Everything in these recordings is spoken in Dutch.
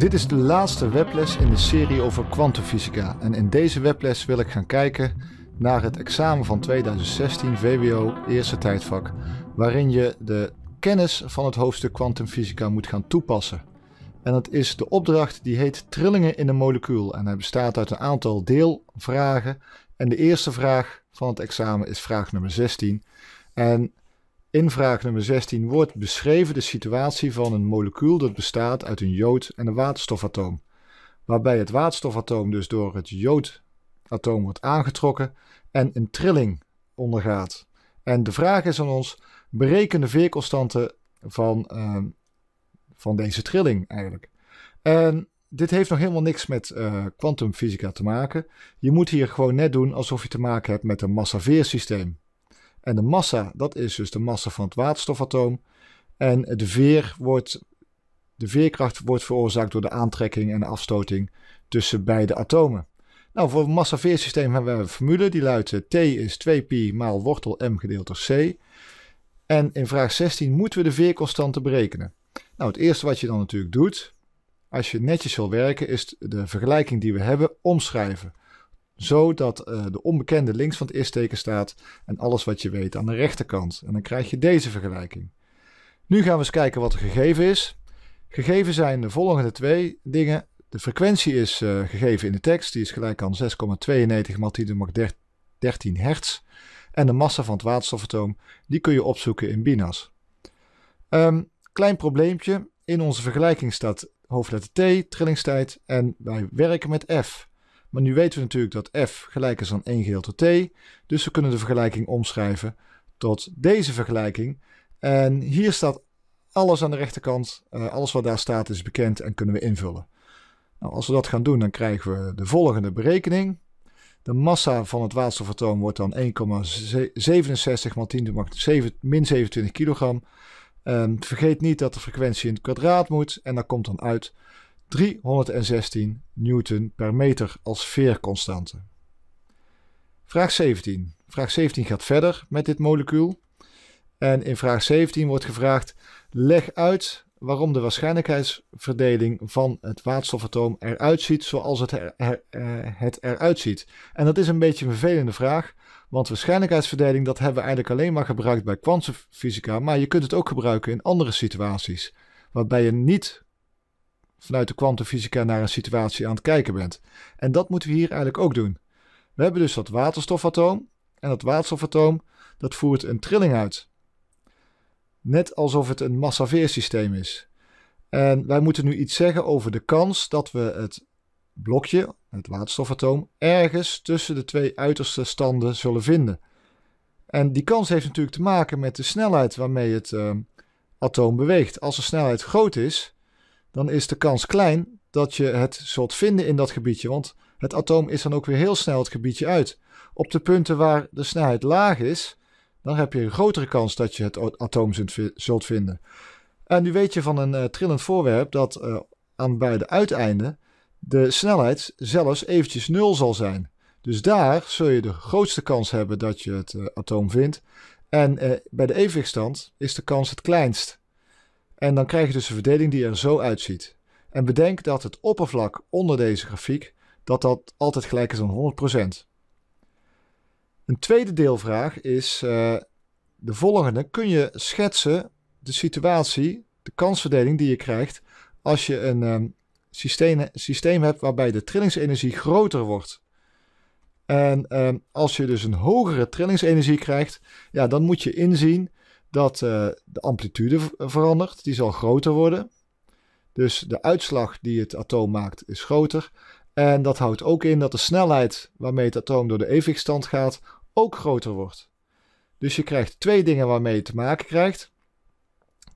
Dit is de laatste webles in de serie over kwantumfysica en in deze webles wil ik gaan kijken naar het examen van 2016 VWO eerste tijdvak, waarin je de kennis van het hoofdstuk kwantumfysica moet gaan toepassen. En dat is de opdracht die heet trillingen in een molecuul en hij bestaat uit een aantal deelvragen en de eerste vraag van het examen is vraag nummer 16 en in vraag nummer 16 wordt beschreven de situatie van een molecuul dat bestaat uit een jood en een waterstofatoom, waarbij het waterstofatoom dus door het joodatoom wordt aangetrokken en een trilling ondergaat. En de vraag is aan ons: bereken de veerconstante van, ehm, van deze trilling eigenlijk. En dit heeft nog helemaal niks met eh, kwantumfysica te maken. Je moet hier gewoon net doen alsof je te maken hebt met een massa-veersysteem. En de massa, dat is dus de massa van het waterstofatoom. En de, veer wordt, de veerkracht wordt veroorzaakt door de aantrekking en de afstoting tussen beide atomen. Nou, voor het veersysteem hebben we een formule die luidt eh, T is 2pi maal wortel m gedeeld door c. En in vraag 16 moeten we de veerconstante berekenen. Nou, het eerste wat je dan natuurlijk doet, als je netjes wil werken, is de vergelijking die we hebben omschrijven zodat eh, de onbekende links van het eerste teken staat en alles wat je weet aan de rechterkant. En dan krijg je deze vergelijking. Nu gaan we eens kijken wat er gegeven is. Gegeven zijn de volgende twee dingen. De frequentie is eh, gegeven in de tekst, die is gelijk aan 6,92 x de 13 hertz. En de massa van het waterstofatoom, die kun je opzoeken in BINAS. Ehm, klein probleempje, in onze vergelijking staat hoofdletter T, trillingstijd, en wij werken met F. Maar nu weten we natuurlijk dat f gelijk is aan 1 gedeeld door t. Dus we kunnen de vergelijking omschrijven tot deze vergelijking. En hier staat alles aan de rechterkant. Eh, alles wat daar staat is bekend en kunnen we invullen. Nou, als we dat gaan doen, dan krijgen we de volgende berekening. De massa van het waterstofatoom wordt dan 1,67 x 10 min 27 kilogram. Ehm, vergeet niet dat de frequentie in het kwadraat moet en dat komt dan uit 316 newton per meter als veerconstante. Vraag 17. Vraag 17 gaat verder met dit molecuul. En in vraag 17 wordt gevraagd: leg uit waarom de waarschijnlijkheidsverdeling van het waterstofatoom eruit ziet zoals het, er, er, eh, het eruit ziet. En dat is een beetje een vervelende vraag, want waarschijnlijkheidsverdeling dat hebben we eigenlijk alleen maar gebruikt bij kwantumfysica, maar je kunt het ook gebruiken in andere situaties waarbij je niet vanuit de kwantumfysica naar een situatie aan het kijken bent. En dat moeten we hier eigenlijk ook doen. We hebben dus dat waterstofatoom en dat waterstofatoom dat voert een trilling uit. Net alsof het een massaveersysteem is. En wij moeten nu iets zeggen over de kans dat we het blokje, het waterstofatoom, ergens tussen de twee uiterste standen zullen vinden. En die kans heeft natuurlijk te maken met de snelheid waarmee het ehm, atoom beweegt. Als de snelheid groot is, dan is de kans klein dat je het zult vinden in dat gebiedje. Want het atoom is dan ook weer heel snel het gebiedje uit. Op de punten waar de snelheid laag is, dan heb je een grotere kans dat je het atoom zult vinden. En nu weet je van een eh, trillend voorwerp dat eh, aan beide uiteinden de snelheid zelfs eventjes nul zal zijn. Dus daar zul je de grootste kans hebben dat je het eh, atoom vindt. En bij de evenwichtstand is de kans het kleinst. En dan krijg je dus een verdeling die er zo uitziet. En bedenk dat het oppervlak onder deze grafiek, dat dat altijd gelijk is aan 100%. Een tweede deelvraag is eh, de volgende. Kun je schetsen de situatie, de kansverdeling die je krijgt als je een ehm, systeem, systeem hebt waarbij de trillingsenergie groter wordt? En ehm, als je dus een hogere trillingsenergie krijgt, ja, dan moet je inzien dat eh, de amplitude verandert. Die zal groter worden. Dus de uitslag die het atoom maakt is groter. En dat houdt ook in dat de snelheid waarmee het atoom door de evenwichtstand gaat ook groter wordt. Dus je krijgt twee dingen waarmee je te maken krijgt.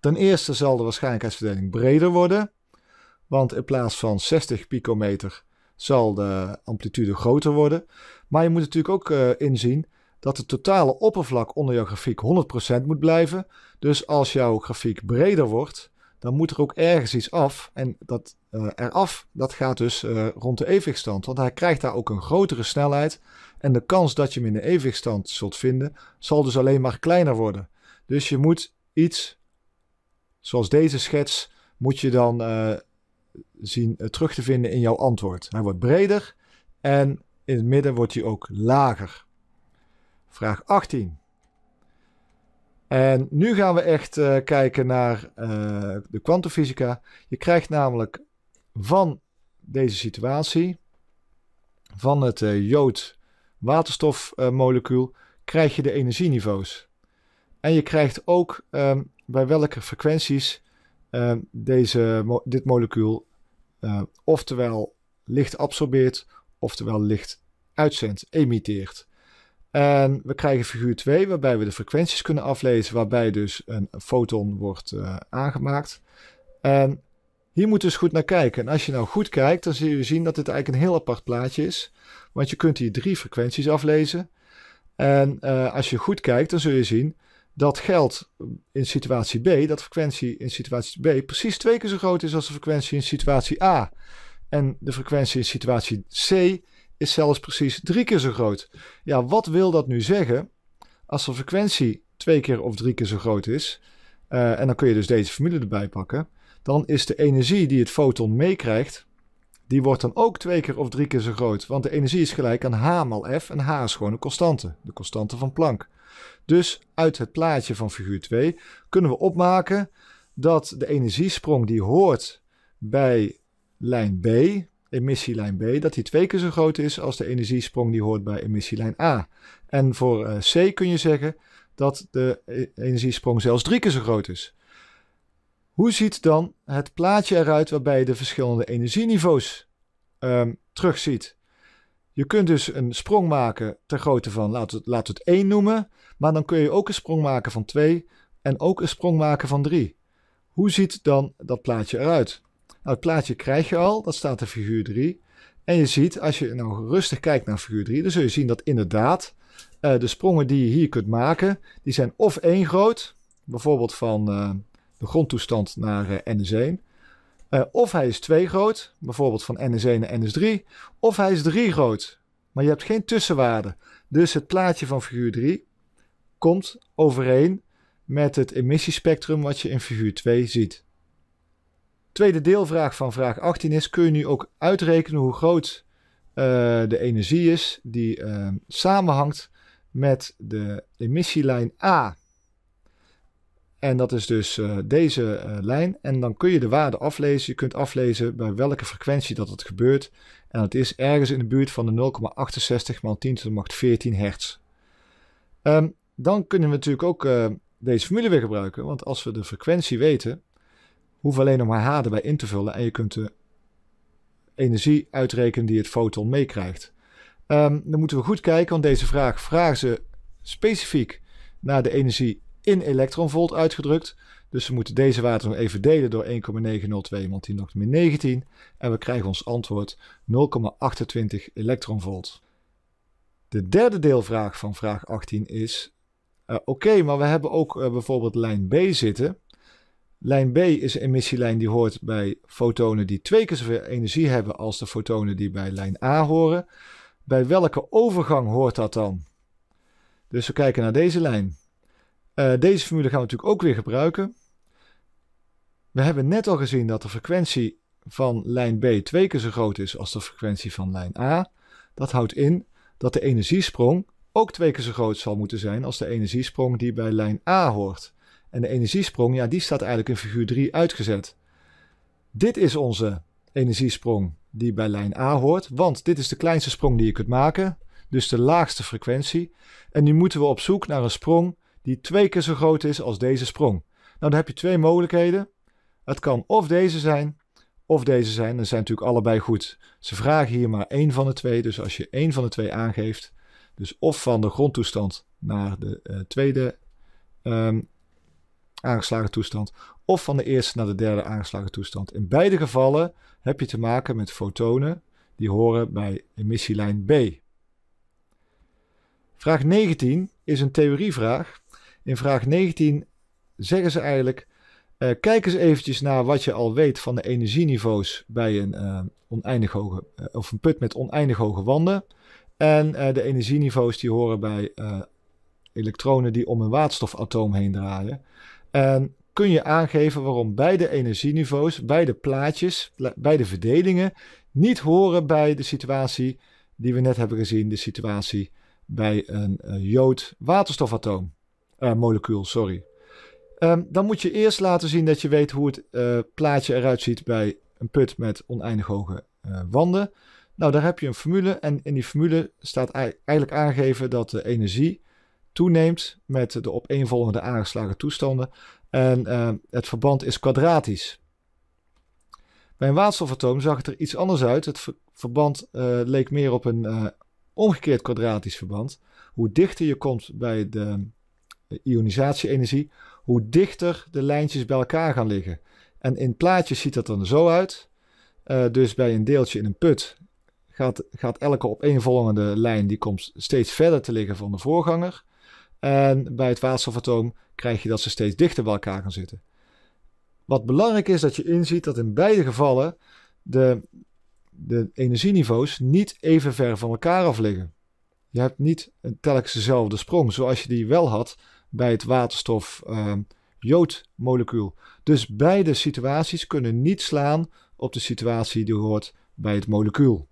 Ten eerste zal de waarschijnlijkheidsverdeling breder worden. Want in plaats van 60 picometer zal de amplitude groter worden. Maar je moet natuurlijk ook eh, inzien dat de totale oppervlak onder jouw grafiek 100% moet blijven. Dus als jouw grafiek breder wordt, dan moet er ook ergens iets af. En dat uh, eraf, dat gaat dus eh, rond de evenwichtstand. Want hij krijgt daar ook een grotere snelheid. En de kans dat je hem in de evenwichtstand zult vinden, zal dus alleen maar kleiner worden. Dus je moet iets, zoals deze schets, moet je dan eh, zien terug te vinden in jouw antwoord. Hij wordt breder en in het midden wordt hij ook lager. Vraag 18. En nu gaan we echt eh, kijken naar eh, de kwantumfysica. Je krijgt namelijk van deze situatie, van het uh, eh, jood-waterstofmolecuul, krijg je de energieniveaus. En je krijgt ook ehm, bij welke frequenties ehm, deze, dit molecuul oftewel licht absorbeert, oftewel licht uitzendt, emiteert. En we krijgen figuur 2, waarbij we de frequenties kunnen aflezen, waarbij dus een foton wordt eh, aangemaakt. En hier moet dus goed naar kijken. En als je nou goed kijkt, dan zul je zien dat dit eigenlijk een heel apart plaatje is. Want je kunt hier drie frequenties aflezen. En eh, als je goed kijkt, dan zul je zien dat geld in situatie B, dat frequentie in situatie B, precies twee keer zo groot is als de frequentie in situatie A. En de frequentie in situatie C is zelfs precies drie keer zo groot. Ja, wat wil dat nu zeggen? Als de frequentie twee keer of drie keer zo groot is, eh, en dan kun je dus deze formule erbij pakken, dan is de energie die het foton meekrijgt, die wordt dan ook twee keer of drie keer zo groot. Want de energie is gelijk aan h maal f en h is gewoon een constante, de constante van Planck. Dus uit het plaatje van figuur 2 kunnen we opmaken dat de energiesprong die hoort bij lijn B, emissielijn B, dat die twee keer zo groot is als de energiesprong die hoort bij emissielijn A. En voor eh, C kun je zeggen dat de eh, energiesprong zelfs drie keer zo groot is. Hoe ziet dan het plaatje eruit waarbij je de verschillende energieniveaus um, terugziet? Je kunt dus een sprong maken ter grootte van, laten we het, het 1 noemen, maar dan kun je ook een sprong maken van 2 en ook een sprong maken van 3. Hoe ziet dan dat plaatje eruit? Nou, het plaatje krijg je al, dat staat in figuur 3. En je ziet, als je nou rustig kijkt naar figuur 3, dan zul je zien dat inderdaad eh, de sprongen die je hier kunt maken, die zijn of één groot, bijvoorbeeld van eh, de grondtoestand naar uh, eh, NS1, of hij is 2 groot, bijvoorbeeld van NS1 naar NS3, of hij is 3 groot, maar je hebt geen tussenwaarde. Dus het plaatje van figuur 3 komt overeen met het emissiespectrum wat je in figuur 2 ziet. Tweede deelvraag van vraag 18 is: kun je nu ook uitrekenen hoe groot eh, de energie is die ehm, samenhangt met de emissielijn A? En dat is dus eh, deze eh, lijn. En dan kun je de waarde aflezen. Je kunt aflezen bij welke frequentie dat het gebeurt. En dat is ergens in de buurt van de 0,68 x 10 tot de macht 14 hertz. Ehm, dan kunnen we natuurlijk ook deze formule weer gebruiken. Want als we de frequentie weten, hoef alleen nog maar H erbij in te vullen en je kunt de energie uitrekenen die het foton meekrijgt. Ehm, dan moeten we goed kijken, want deze vraag vragen ze specifiek naar de energie in elektronvolt uitgedrukt. Dus we moeten deze waarde nog even delen door 1,902 want die nog min 19. En we krijgen ons antwoord 0,28 elektronvolt. De derde deelvraag van vraag 18 is... Eh, oké, maar we hebben ook eh, bijvoorbeeld lijn B zitten. Lijn B is een emissielijn die hoort bij fotonen die twee keer zoveel energie hebben als de fotonen die bij lijn A horen. Bij welke overgang hoort dat dan? Dus we kijken naar deze lijn. Eh, deze formule gaan we natuurlijk ook weer gebruiken. We hebben net al gezien dat de frequentie van lijn B twee keer zo groot is als de frequentie van lijn A. Dat houdt in dat de energiesprong ook twee keer zo groot zal moeten zijn als de energiesprong die bij lijn A hoort. En de energiesprong, ja, die staat eigenlijk in figuur 3 uitgezet. Dit is onze energiesprong die bij lijn A hoort, want dit is de kleinste sprong die je kunt maken, dus de laagste frequentie. En nu moeten we op zoek naar een sprong die twee keer zo groot is als deze sprong. Nou, dan heb je twee mogelijkheden. Het kan of deze zijn, of deze zijn. Dan zijn natuurlijk allebei goed. Ze vragen hier maar één van de twee, dus als je één van de twee aangeeft, dus of van de grondtoestand naar de eh, tweede ehm, aangeslagen toestand of van de eerste naar de derde aangeslagen toestand. In beide gevallen heb je te maken met fotonen die horen bij emissielijn B. Vraag 19 is een theorievraag. In vraag 19 zeggen ze eigenlijk: eh, kijk eens eventjes naar wat je al weet van de energieniveaus bij een, eh, oneindig hoge, eh, of een put met oneindig hoge wanden. En de energieniveaus die horen bij elektronen die om een waterstofatoom heen draaien. En kun je aangeven waarom beide energieniveaus, beide plaatjes, beide verdelingen niet horen bij de situatie die we net hebben gezien, de situatie bij een uh, jood waterstofatoom, eh, molecuul, sorry. Ehm, dan moet je eerst laten zien dat je weet hoe het eh, plaatje eruit ziet bij een put met oneindig hoge wanden. Nou, daar heb je een formule en in die formule staat eigenlijk aangegeven dat de energie toeneemt met de opeenvolgende aangeslagen toestanden. En eh, het verband is kwadratisch. Bij een waterstofatoom zag het er iets anders uit. Het verband eh, leek meer op een eh, omgekeerd kwadratisch verband. Hoe dichter je komt bij de ionisatieenergie, hoe dichter de lijntjes bij elkaar gaan liggen. En in plaatjes ziet dat dan zo uit. dus bij een deeltje in een put gaat, gaat elke opeenvolgende lijn die komt steeds verder te liggen van de voorganger. En bij het waterstofatoom krijg je dat ze steeds dichter bij elkaar gaan zitten. Wat belangrijk is dat je inziet dat in beide gevallen de, de energieniveaus niet even ver van elkaar af liggen. Je hebt niet telkens dezelfde sprong zoals je die wel had bij het waterstof-joodmolecuul. Ehm, dus beide situaties kunnen niet slaan op de situatie die hoort bij het molecuul.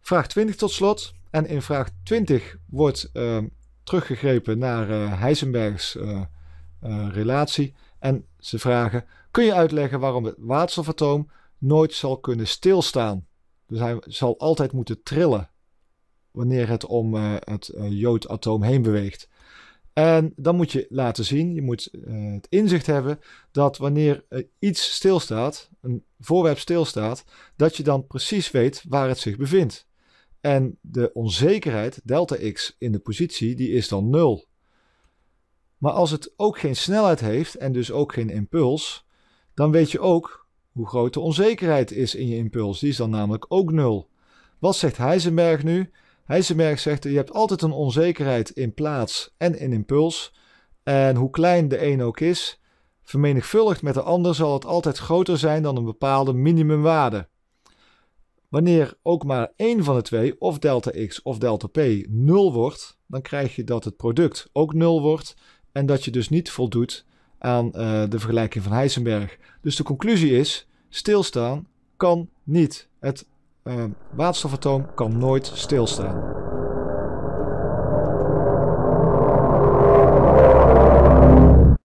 Vraag 20 tot slot. En in vraag 20 wordt ehm, teruggegrepen naar eh, Heisenbergs eh, eh, relatie. En ze vragen: kun je uitleggen waarom het waterstofatoom nooit zal kunnen stilstaan? Dus hij zal altijd moeten trillen wanneer het om het joodatoom heen beweegt. En dan moet je laten zien, je moet het inzicht hebben dat wanneer iets stilstaat, een voorwerp stilstaat, dat je dan precies weet waar het zich bevindt. En de onzekerheid, delta x in de positie, die is dan 0. Maar als het ook geen snelheid heeft en dus ook geen impuls, dan weet je ook hoe groot de onzekerheid is in je impuls. Die is dan namelijk ook 0. Wat zegt Heisenberg nu? Heisenberg zegt je hebt altijd een onzekerheid in plaats en in impuls. En hoe klein de een ook is, vermenigvuldigd met de ander zal het altijd groter zijn dan een bepaalde minimumwaarde. Wanneer ook maar één van de twee, of delta x of delta p, nul wordt, dan krijg je dat het product ook nul wordt en dat je dus niet voldoet aan eh, de vergelijking van Heisenberg. Dus de conclusie is, stilstaan kan niet. Het eh, waterstofatoom kan nooit stilstaan.